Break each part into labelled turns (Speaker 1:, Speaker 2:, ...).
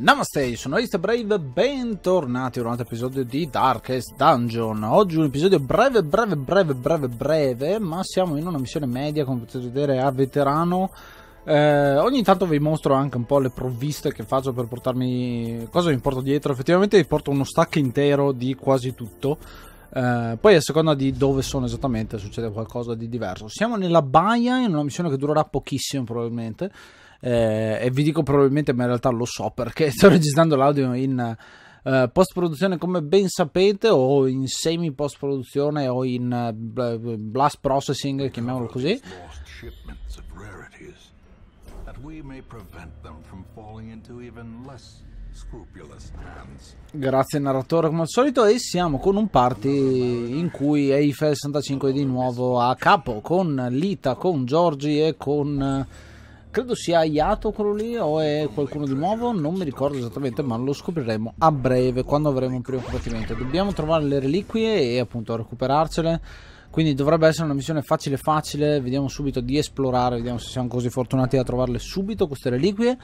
Speaker 1: Namaste, sono Ace Brave, bentornati a un altro episodio di Darkest Dungeon. Oggi un episodio breve, breve, breve, breve, breve, ma siamo in una missione media, come potete vedere, a veterano. Eh, ogni tanto vi mostro anche un po' le provviste che faccio per portarmi... cosa mi porto dietro? Effettivamente vi porto uno stack intero di quasi tutto. Eh, poi a seconda di dove sono esattamente succede qualcosa di diverso. Siamo nella baia, in una missione che durerà pochissimo probabilmente eh, e vi dico probabilmente, ma in realtà lo so perché sto registrando l'audio in eh, post produzione come ben sapete o in semi post produzione o in eh, blast processing, chiamiamolo così. Grazie narratore come al solito e siamo con un party in cui Eiffel 65 è di nuovo a capo con Lita, con Giorgi e con eh, Credo sia Iato quello lì o è qualcuno di nuovo, non mi ricordo esattamente, ma lo scopriremo a breve quando avremo il primo combattimento. Dobbiamo trovare le reliquie e appunto recuperarcele. Quindi dovrebbe essere una missione facile facile, vediamo subito di esplorare, vediamo se siamo così fortunati a trovarle subito queste reliquie.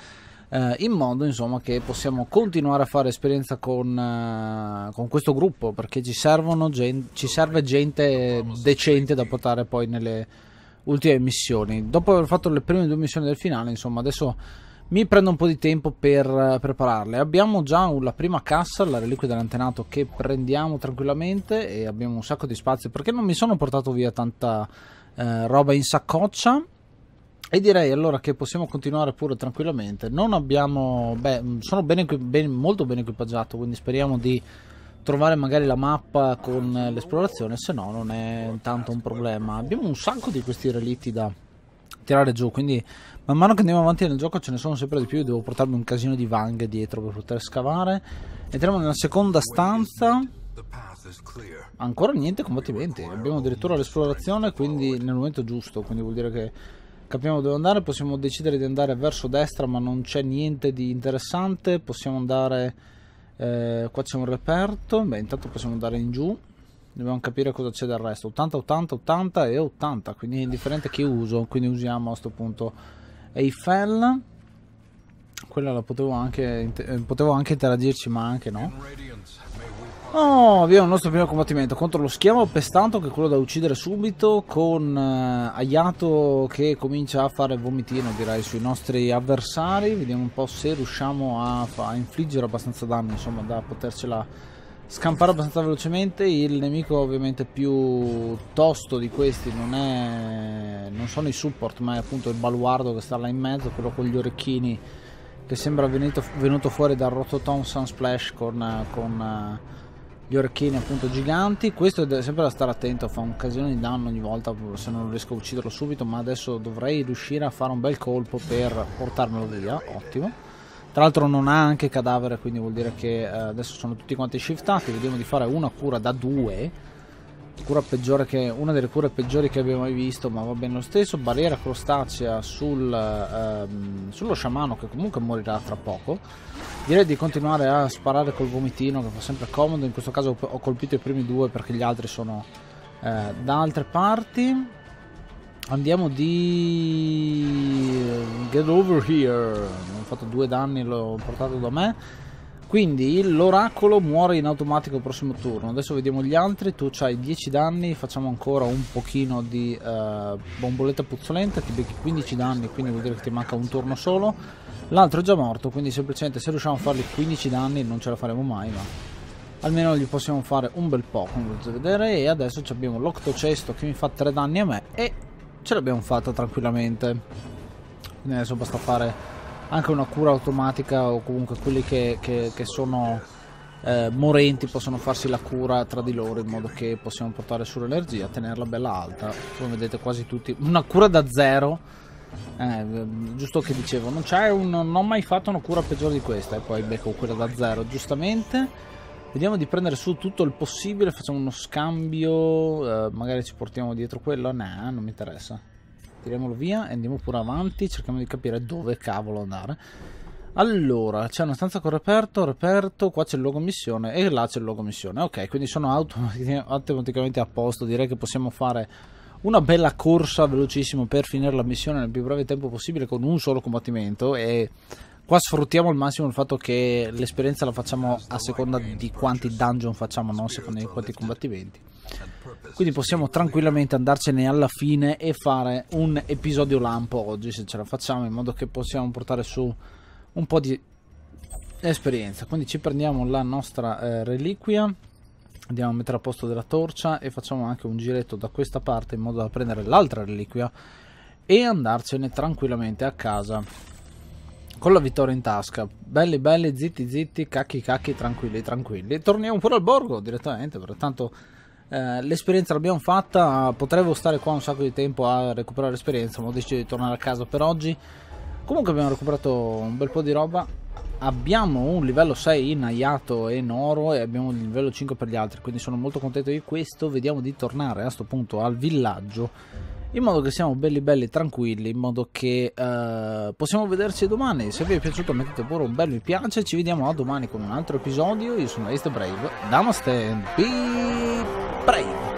Speaker 1: Eh, in modo insomma che possiamo continuare a fare esperienza con, eh, con questo gruppo perché ci, gente, ci serve gente decente da portare poi nelle, ultime missioni. Dopo aver fatto le prime due missioni del finale, insomma, adesso mi prendo un po' di tempo per eh, prepararle. Abbiamo già la prima cassa, la reliquia dell'antenato, che prendiamo tranquillamente e abbiamo un sacco di spazio perché non mi sono portato via tanta eh, roba in saccoccia. E direi allora che possiamo continuare pure tranquillamente. Non abbiamo. Beh, sono ben, ben, molto ben equipaggiato, quindi speriamo di trovare magari la mappa con l'esplorazione, se no non è tanto un problema. Abbiamo un sacco di questi relitti da tirare giù, quindi man mano che andiamo avanti nel gioco ce ne sono sempre di più, devo portarmi un casino di vanghe dietro per poter scavare. Entriamo nella seconda stanza. Ancora niente combattimenti, abbiamo addirittura l'esplorazione, quindi nel momento giusto, quindi vuol dire che capiamo dove andare, possiamo decidere di andare verso destra, ma non c'è niente di interessante, possiamo andare eh, qua c'è un reperto. Beh, intanto possiamo andare in giù. Dobbiamo capire cosa c'è del resto. 80, 80, 80 e 80. Quindi è indifferente che uso. Quindi usiamo a questo punto Eiffel. Quella la potevo anche, eh, potevo anche interagirci, ma anche no. Oh, via il nostro primo combattimento contro lo schiavo pestante, che è quello da uccidere subito, con uh, eh, Ayato che comincia a fare vomitino direi sui nostri avversari. Vediamo un po' se riusciamo a, a infliggere abbastanza danno, insomma, da potercela scampare abbastanza velocemente. Il nemico ovviamente più tosto di questi non, è, non sono i support, ma è appunto il baluardo che sta là in mezzo, quello con gli orecchini che sembra venuto, venuto fuori dal Rototom Sunsplash con... con uh, gli orchini appunto giganti questo è sempre da stare attento fa un casino di danno ogni volta se non riesco a ucciderlo subito ma adesso dovrei riuscire a fare un bel colpo per portarmelo via ottimo tra l'altro non ha anche cadavere quindi vuol dire che eh, adesso sono tutti quanti shiftati vediamo di fare una cura da due cura peggiore che una delle cure peggiori che abbiamo mai visto ma va bene lo stesso barriera crostacea sul, ehm, sullo sciamano che comunque morirà tra poco Direi di continuare a sparare col vomitino che fa sempre comodo, in questo caso ho colpito i primi due perché gli altri sono eh, da altre parti. Andiamo di... Get over here! Mi ho fatto due danni, l'ho portato da me. Quindi l'oracolo muore in automatico il prossimo turno. Adesso vediamo gli altri. Tu hai 10 danni, facciamo ancora un pochino di eh, bomboletta puzzolente. Ti becchi 15 danni, quindi vuol dire che ti manca un turno solo L'altro è già morto, quindi semplicemente se riusciamo a fargli 15 danni non ce la faremo mai, ma almeno gli possiamo fare un bel po', come potete vedere. E adesso abbiamo l'Octocesto che mi fa 3 danni a me e ce l'abbiamo fatta tranquillamente. Quindi adesso basta fare anche una cura automatica o comunque quelli che, che, che sono eh, morenti possono farsi la cura tra di loro in modo che possiamo portare sull'energia, tenerla bella alta. Come vedete quasi tutti, una cura da zero eh, giusto che dicevo, non, un, non ho mai fatto una cura peggiore di questa e poi becco quella da zero, giustamente. Vediamo di prendere su tutto il possibile, facciamo uno scambio, eh, magari ci portiamo dietro quello, no, nah, non mi interessa. Tiriamolo via e andiamo pure avanti, cerchiamo di capire dove cavolo andare. Allora, c'è una stanza con reperto, reperto, qua c'è il logo missione e là c'è il logo missione. Ok, quindi sono automaticamente a posto, direi che possiamo fare una bella corsa velocissima per finire la missione nel più breve tempo possibile con un solo combattimento e qua sfruttiamo al massimo il fatto che l'esperienza la facciamo a seconda di quanti dungeon facciamo, non a seconda di quanti combattimenti. Quindi possiamo tranquillamente andarcene alla fine e fare un episodio lampo oggi se ce la facciamo in modo che possiamo portare su un po' di esperienza. Quindi ci prendiamo la nostra eh, reliquia andiamo a mettere a posto della torcia e facciamo anche un giretto da questa parte in modo da prendere l'altra reliquia e andarcene tranquillamente a casa con la vittoria in tasca belli belli zitti zitti cacchi cacchi tranquilli tranquilli torniamo pure al borgo direttamente tanto eh, l'esperienza l'abbiamo fatta potrei stare qua un sacco di tempo a recuperare l'esperienza ma ho deciso di tornare a casa per oggi comunque abbiamo recuperato un bel po' di roba abbiamo un livello 6 in Ayato e Noro e abbiamo il livello 5 per gli altri, quindi sono molto contento di questo. Vediamo di tornare a questo punto al villaggio, in modo che siamo belli belli tranquilli, in modo che uh, possiamo vederci domani. Se vi è piaciuto mettete pure un bel mi piace, ci vediamo a domani con un altro episodio. Io sono Ace Brave, Namaste and Be Brave!